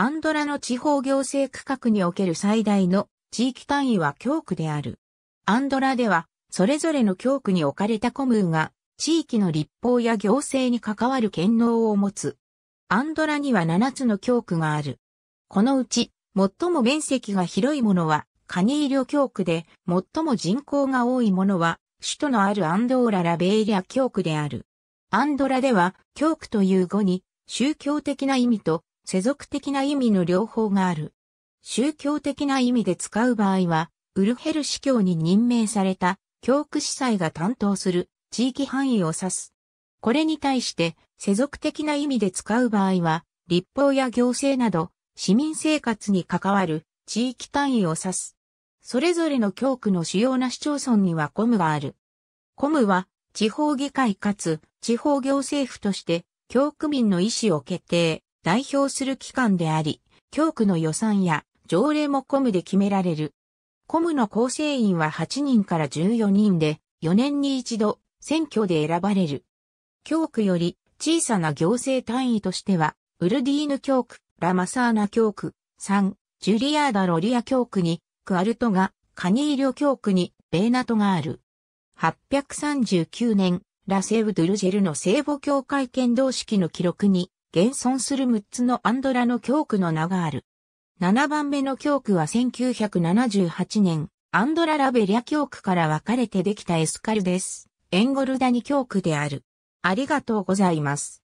アンドラの地方行政区画における最大の地域単位は教区である。アンドラでは、それぞれの教区に置かれたコムーが、地域の立法や行政に関わる権能を持つ。アンドラには7つの教区がある。このうち、最も面積が広いものは、カニーリョ教区で、最も人口が多いものは、首都のあるアンドーラ・ラベーリャ教区である。アンドラでは、教区という語に、宗教的な意味と世俗的な意味の両方がある。宗教的な意味で使う場合は、ウルヘル司教に任命された教区司祭が担当する地域範囲を指す。これに対して、世俗的な意味で使う場合は、立法や行政など、市民生活に関わる地域単位を指す。それぞれの教区の主要な市町村にはコムがある。コムは、地方議会かつ地方行政府として、教区民の意思を決定、代表する機関であり、教区の予算や条例もコムで決められる。コムの構成員は8人から14人で、4年に一度選挙で選ばれる。教区より小さな行政単位としては、ウルディーヌ教区、ラマサーナ教区、サン、ジュリアーダ・ロリア教区に、クアルトが、カニーリョ教区に、ベーナトがある。839年、ラセウ・ドゥルジェルの聖母教会剣道式の記録に、現存する6つのアンドラの教区の名がある。7番目の教区は1978年、アンドラ・ラベリア教区から分かれてできたエスカルです。エンゴルダニ教区である。ありがとうございます。